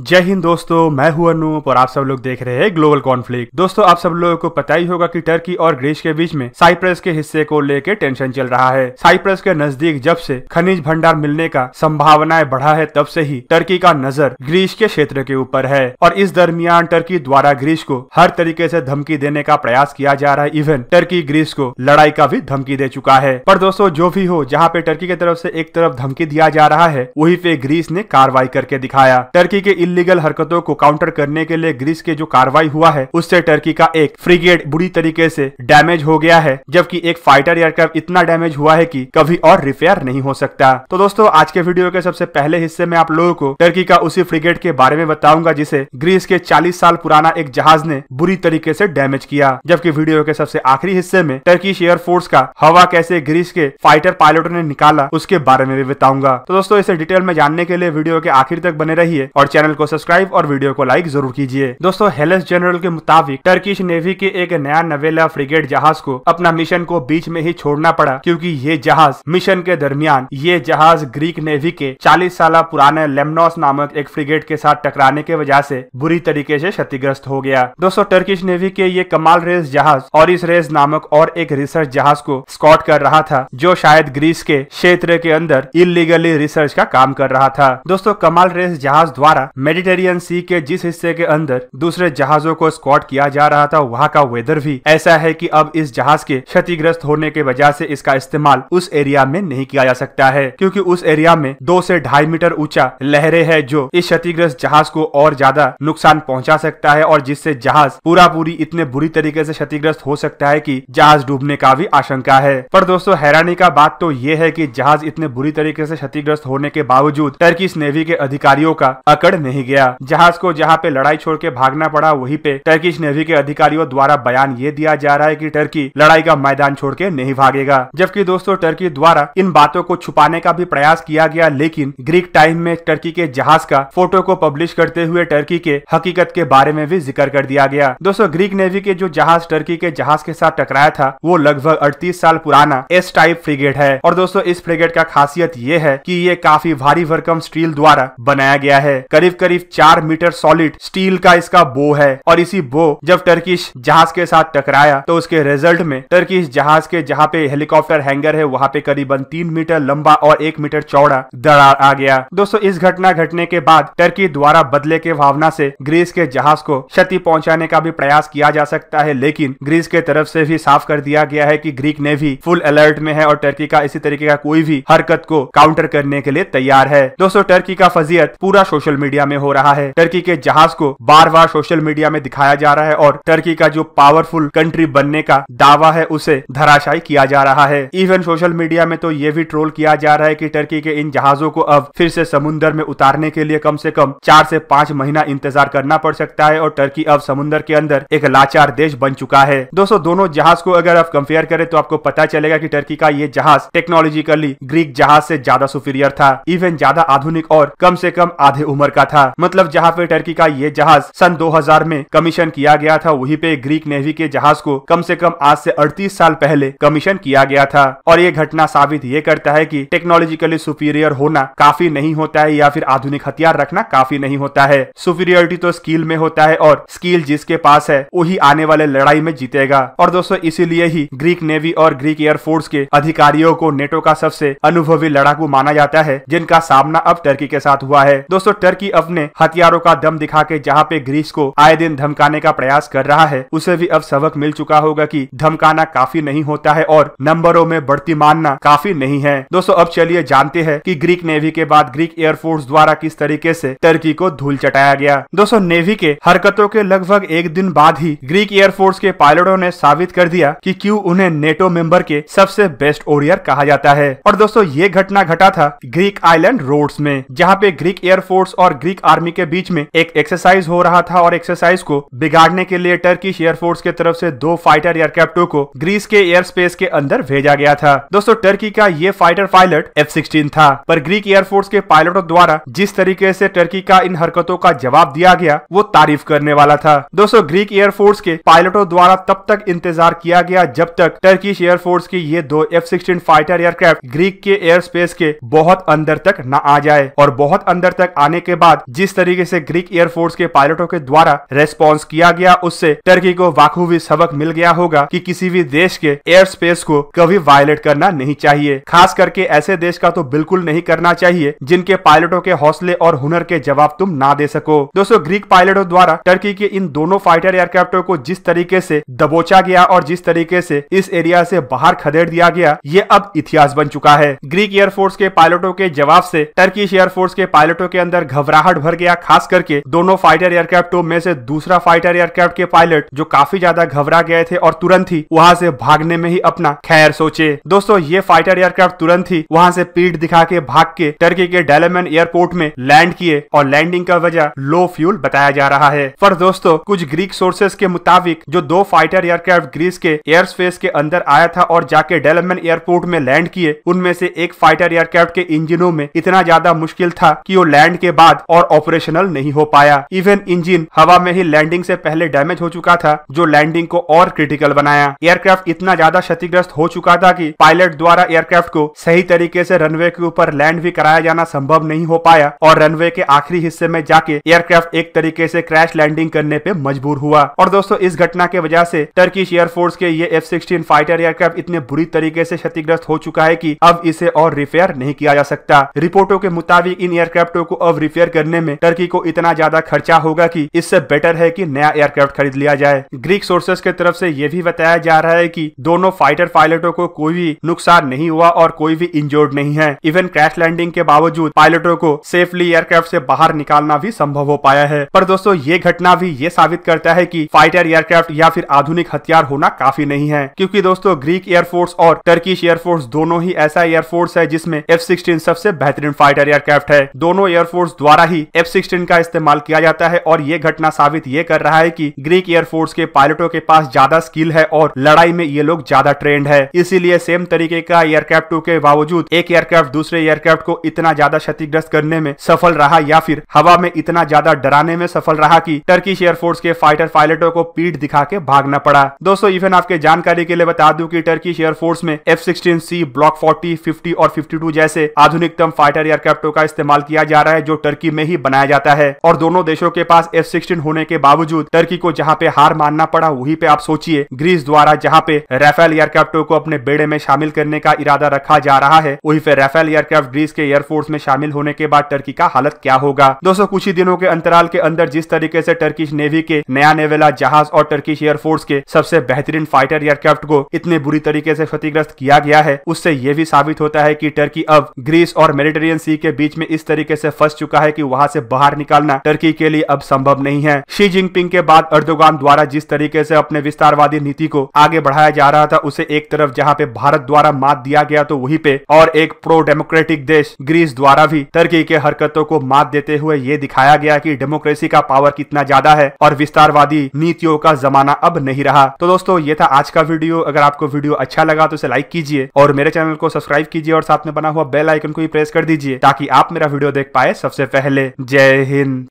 जय हिंद दोस्तों मैं हूं अनूप और आप सब लोग देख रहे हैं ग्लोबल कॉन्फ्लिक्ट दोस्तों आप सब लोगों को पता ही होगा कि टर्की और ग्रीस के बीच में साइप्रस के हिस्से को लेकर टेंशन चल रहा है साइप्रस के नजदीक जब से खनिज भंडार मिलने का संभावनाएं बढ़ा है तब से ही टर्की का नजर ग्रीस के क्षेत्र के ऊपर है और इस दरमियान टर्की द्वारा ग्रीस को हर तरीके ऐसी धमकी देने का प्रयास किया जा रहा है इवन टर्की ग्रीस को लड़ाई का भी धमकी दे चुका है पर दोस्तों जो भी हो जहाँ पे टर्की की तरफ ऐसी एक तरफ धमकी दिया जा रहा है वही पे ग्रीस ने कार्रवाई करके दिखाया टर्की के इलीगल हरकतों को काउंटर करने के लिए ग्रीस के जो कार्रवाई हुआ है उससे टर्की का एक फ्रिगेट बुरी तरीके से डैमेज हो गया है जबकि एक फाइटर एयरक्राफ्ट इतना डैमेज हुआ है कि कभी और रिपेयर नहीं हो सकता तो दोस्तों आज के वीडियो के सबसे पहले हिस्से में आप लोगों को टर्की का उसी फ्रिगेट के बारे में बताऊंगा जिसे ग्रीस के चालीस साल पुराना एक जहाज ने बुरी तरीके ऐसी डैमेज किया जबकि वीडियो के सबसे आखिरी हिस्से में टर्की एयरफोर्स का हवा कैसे ग्रीस के फाइटर पायलटों ने निकाला उसके बारे में भी बताऊंगा तो दोस्तों इसे डिटेल में जानने के लिए वीडियो के आखिर तक बने रहिए और चैनल चैनल को सब्सक्राइब और वीडियो को लाइक जरूर कीजिए दोस्तों हेलस जनरल के मुताबिक टर्किश नेवी के एक नया नवेला फ्रिगेट जहाज को अपना मिशन को बीच में ही छोड़ना पड़ा क्योंकि ये जहाज मिशन के दरमियान ये जहाज ग्रीक नेवी के चालीस साल पुराने लेमनोस नामक एक फ्रिगेट के साथ टकराने के वजह ऐसी बुरी तरीके ऐसी क्षतिग्रस्त हो गया दोस्तों टर्किश नेवी के ये कमाल रेस जहाज और इस रेस नामक और एक रिसर्च जहाज को स्कॉट कर रहा था जो शायद ग्रीस के क्षेत्र के अंदर इलीगली रिसर्च का काम कर रहा था दोस्तों कमाल रेस जहाज द्वारा मेडिटेरियन सी के जिस हिस्से के अंदर दूसरे जहाजों को स्कॉट किया जा रहा था वहाँ का वेदर भी ऐसा है कि अब इस जहाज के क्षतिग्रस्त होने के वजह से इसका इस्तेमाल उस एरिया में नहीं किया जा सकता है क्योंकि उस एरिया में दो से ढाई मीटर ऊंचा लहरें है जो इस क्षतिग्रस्त जहाज को और ज्यादा नुकसान पहुँचा सकता है और जिससे जहाज पूरा पूरी इतने बुरी तरीके ऐसी क्षतिग्रस्त हो सकता है की जहाज डूबने का भी आशंका है पर दोस्तों हैरानी का बात तो ये है की जहाज इतने बुरी तरीके ऐसी क्षतिग्रस्त होने के बावजूद टर्किस नेवी के अधिकारियों का अकड़ नहीं नहीं गया जहाज को जहाँ पे लड़ाई छोड़ के भागना पड़ा वहीं पे टर्किश नेवी के अधिकारियों द्वारा बयान ये दिया जा रहा है की टर्की लड़ाई का मैदान छोड़ के नहीं भागेगा जबकि दोस्तों टर्की द्वारा इन बातों को छुपाने का भी प्रयास किया गया लेकिन ग्रीक टाइम में टर्की के जहाज का फोटो को पब्लिश करते हुए टर्की के हकीकत के बारे में भी जिक्र कर दिया गया दोस्तों ग्रीक नेवी के जो जहाज टर्की के जहाज के साथ टकराया था वो लगभग अड़तीस साल पुराना एस टाइप फ्रिगेट है और दोस्तों इस फ्रिगेट का खासियत ये है की ये काफी भारी भरकम स्टील द्वारा बनाया गया है करीब करीब चार मीटर सॉलिड स्टील का इसका बो है और इसी बो जब टर्किश जहाज के साथ टकराया तो उसके रिजल्ट में टर्किश जहाज के जहाँ पे हेलीकॉप्टर हैंगर है वहाँ पे करीबन तीन मीटर लंबा और एक मीटर चौड़ा दरार आ गया दोस्तों इस घटना घटने के बाद टर्की द्वारा बदले के भावना से ग्रीस के जहाज को क्षति पहुंचाने का भी प्रयास किया जा सकता है लेकिन ग्रीस के तरफ से भी साफ कर दिया गया है कि ग्रीक नेवी फुल अलर्ट में है और टर्की का इसी तरीके का कोई भी हरकत को काउंटर करने के लिए तैयार है दोस्तों टर्की का फजीयत पूरा सोशल मीडिया में में हो रहा है टर्की के जहाज को बार बार सोशल मीडिया में दिखाया जा रहा है और टर्की का जो पावरफुल कंट्री बनने का दावा है उसे धराशायी किया जा रहा है इवन सोशल मीडिया में तो ये भी ट्रोल किया जा रहा है की टर्की के इन जहाजों को अब फिर से समुन्द्र में उतारने के लिए कम से कम चार से पाँच महीना इंतजार करना पड़ सकता है और टर्की अब समुन्द्र के अंदर एक लाचार देश बन चुका है दोस्तों दोनों जहाज को अगर आप कंपेयर करें तो आपको पता चलेगा कि टर्की का ये जहाज टेक्नोलॉजिकली ग्रीक जहाज से ज्यादा सुपीरियर था इवन ज्यादा आधुनिक और कम से कम आधे उम्र का था मतलब जहाँ पे टर्की का ये जहाज सन 2000 में कमीशन किया गया था वहीं पे ग्रीक नेवी के जहाज को कम से कम आज से 38 साल पहले कमीशन किया गया था और ये घटना साबित ये करता है कि टेक्नोलॉजिकली सुपीरियर होना काफी नहीं होता है या फिर आधुनिक हथियार रखना काफी नहीं होता है सुपीरियरिटी तो स्किल में होता है और स्किल जिसके पास है वही आने वाले लड़ाई में जीतेगा और दोस्तों इसीलिए ही ग्रीक नेवी और ग्रीक एयरफोर्स के अधिकारियों को नेटो का सबसे अनुभवी लड़ाकू माना जाता है जिनका सामना अब टर्की के साथ हुआ है दोस्तों टर्की अब अव ने हथियारों का दम दिखा के जहाँ पे ग्रीस को आए दिन धमकाने का प्रयास कर रहा है उसे भी अब सबक मिल चुका होगा कि धमकाना काफी नहीं होता है और नंबरों में बढ़ती मानना काफी नहीं है दोस्तों अब चलिए जानते हैं कि ग्रीक नेवी के बाद ग्रीक एयरफोर्स द्वारा किस तरीके से तुर्की को धूल चटाया गया दोस्तों नेवी के हरकतों के लगभग एक दिन बाद ही ग्रीक एयरफोर्स के पायलटों ने साबित कर दिया कि क्यों उन्हें नेटो मेंबर के सबसे बेस्ट ओरियर कहा जाता है और दोस्तों ये घटना घटा था ग्रीक आइलैंड रोड्स में जहाँ पे ग्रीक एयरफोर्स और ग्रीक ग्रीक आर्मी के बीच में एक एक्सरसाइज हो रहा था और एक्सरसाइज को बिगाड़ने के लिए टर्किश एयरफोर्स के तरफ से दो फाइटर एयरक्राफ्टों को ग्रीस के एयर स्पेस के अंदर भेजा गया था दोस्तों टर्की का ये फाइटर पायलट एफ सिक्सटीन था पर ग्रीक एयरफोर्स के पायलटों द्वारा जिस तरीके से टर्की का इन हरकतों का जवाब दिया गया वो तारीफ करने वाला था दोस्तों ग्रीक एयरफोर्स के पायलटों द्वारा तब तक इंतजार किया गया जब तक टर्किश एयरफोर्स की ये दो F sixteen fighter aircraft Greek के एयर स्पेस के बहुत अंदर तक न आ जाए और बहुत अंदर तक आने के बाद जिस तरीके से ग्रीक एयरफोर्स के पायलटों के द्वारा रेस्पॉन्स किया गया उससे टर्की को वाकूवी सबक मिल गया होगा कि किसी भी देश के एयर स्पेस को कभी वायलेट करना नहीं चाहिए खास करके ऐसे देश का तो बिल्कुल नहीं करना चाहिए जिनके पायलटों के हौसले और हुनर के जवाब तुम ना दे सको दोस्तों ग्रीक पायलटों द्वारा टर्की के इन दोनों फाइटर एयरक्राफ्टों को जिस तरीके से दबोचा गया और जिस तरीके से इस एरिया से बाहर खदेड़ दिया गया ये अब इतिहास बन चुका है ग्रीक एयरफोर्स के पायलटों के जवाब से टर्की एयरफोर्स के पायलटों के अंदर घबराहट घबराहट भर गया खास करके दोनों फाइटर एयरक्राफ्टों में से दूसरा फाइटर एयरक्राफ्ट के पायलट जो काफी ज्यादा घबरा गए थे और तुरंत ही वहाँ से भागने में ही अपना खैर सोचे दोस्तों ये फाइटर एयरक्राफ्ट तुरंत ही वहाँ से पीठ दिखा के भाग के टर्की के डेलेमन एयरपोर्ट में लैंड किए और लैंडिंग का वजह लो फ्यूल बताया जा रहा है पर दोस्तों कुछ ग्रीक सोर्सेस के मुताबिक जो दो फाइटर एयरक्राफ्ट ग्रीस के एयर स्पेस के अंदर आया था और जाके डेलेमन एयरपोर्ट में लैंड किए उनमें से एक फाइटर एयरक्राफ्ट के इंजिनों में इतना ज्यादा मुश्किल था की वो लैंड के बाद और और ऑपरेशनल नहीं हो पाया इवन इंजन हवा में ही लैंडिंग से पहले डैमेज हो चुका था जो लैंडिंग को और क्रिटिकल बनाया एयरक्राफ्ट इतना ज्यादा क्षतिग्रस्त हो चुका था कि पायलट द्वारा एयरक्राफ्ट को सही तरीके से रनवे के ऊपर लैंड भी कराया जाना संभव नहीं हो पाया और रनवे के आखिरी हिस्से में जाके एयरक्राफ्ट एक तरीके से क्रैश लैंडिंग करने पे मजबूर हुआ और दोस्तों इस घटना के वजह से टर्किश एयरफोर्स के ये एफ सिक्सटीन फाइटर एयरक्राफ्ट इतने बुरी तरीके से क्षतिग्रस्त हो चुका है की अब इसे और रिपेयर नहीं किया जा सकता रिपोर्टों के मुताबिक इन एयरक्राफ्टों को अब रिपेयर करने बनने में टर्की को इतना ज्यादा खर्चा होगा कि इससे बेटर है कि नया एयरक्राफ्ट खरीद लिया जाए ग्रीक सोर्सेस की तरफ से यह भी बताया जा रहा है कि दोनों फाइटर पायलटों को कोई भी नुकसान नहीं हुआ और कोई भी इंजोर्ड नहीं है इवन क्रैश लैंडिंग के बावजूद पायलटों को सेफली एयरक्राफ्ट से बाहर निकालना भी संभव हो पाया है पर दोस्तों ये घटना भी ये साबित करता है की फाइटर एयरक्राफ्ट या फिर आधुनिक हथियार होना काफी नहीं है क्यूँकी दोस्तों ग्रीक एयरफोर्स और टर्किश एयरफोर्स दोनों ही ऐसा एयरफोर्स है जिसमें एफ सिक्सटीन सबसे बेहतरीन फाइटर एयरक्राफ्ट है दोनों एयरफोर्स द्वारा ही ही एफ सिक्सटीन का इस्तेमाल किया जाता है और ये घटना साबित ये कर रहा है कि ग्रीक एयरफोर्स के पायलटों के पास ज्यादा स्किल है और लड़ाई में ये लोग ज्यादा ट्रेंड है इसीलिए सेम तरीके का एयरक्राफ्ट टू के बावजूद एक एयरक्राफ्ट दूसरे एयरक्राफ्ट को इतना ज्यादा क्षतिग्रस्त करने में सफल रहा या फिर हवा में इतना ज्यादा डराने में सफल रहा की टर्किश एयरफोर्स के फाइटर पायलटों को पीठ दिखा के भागना पड़ा दोस्तों इवन आपके जानकारी के लिए बता दू की टर्किश एयरफोर्स में F sixteen C block forty fifty और फिफ्टी जैसे आधुनिकतम फाइटर एयरक्राफ्टों का इस्तेमाल किया जा रहा है जो टर्की में ही ही बनाया जाता है और दोनों देशों के पास एफ सिक्सटीन होने के बावजूद टर्की को जहाँ पे हार मानना पड़ा वही पे आप सोचिए ग्रीस द्वारा जहाँ पे राफेल एयरक्राफ्ट को अपने बेड़े में शामिल करने का इरादा रखा जा रहा है वही पे रेफेल एयरक्राफ्ट ग्रीस के एयरफोर्स में शामिल होने के बाद टर्की का हालत क्या होगा दोस्तों कुछ ही दिनों के अंतराल के अंदर जिस तरीके से टर्किश नेवी के नया नेवेला जहाज और टर्किश एयरफोर्स के सबसे बेहतरीन फाइटर एयरक्राफ्ट को इतने बुरी तरीके से क्षतिग्रस्त किया गया है उससे ये भी साबित होता है की टर्की अब ग्रीस और मेडिटेरियन सी के बीच में इस तरीके से फंस चुका है की वहाँ से बाहर निकालना टर्की के लिए अब संभव नहीं है शी जिनपिंग के बाद अर्दोगान द्वारा जिस तरीके से अपने विस्तारवादी नीति को आगे बढ़ाया जा रहा था उसे एक तरफ जहाँ पे भारत द्वारा मात दिया गया तो वही पे और एक प्रो डेमोक्रेटिक देश ग्रीस द्वारा भी टर्की के हरकतों को मात देते हुए ये दिखाया गया की डेमोक्रेसी का पावर कितना ज्यादा है और विस्तारवादी नीतियों का जमाना अब नहीं रहा तो दोस्तों ये था आज का वीडियो अगर आपको वीडियो अच्छा लगा तो इसे लाइक कीजिए और मेरे चैनल को सब्सक्राइब कीजिए और साथ में बना हुआ बेल आइकन को भी प्रेस कर दीजिए ताकि आप मेरा वीडियो देख पाए सबसे पहले जय हिंद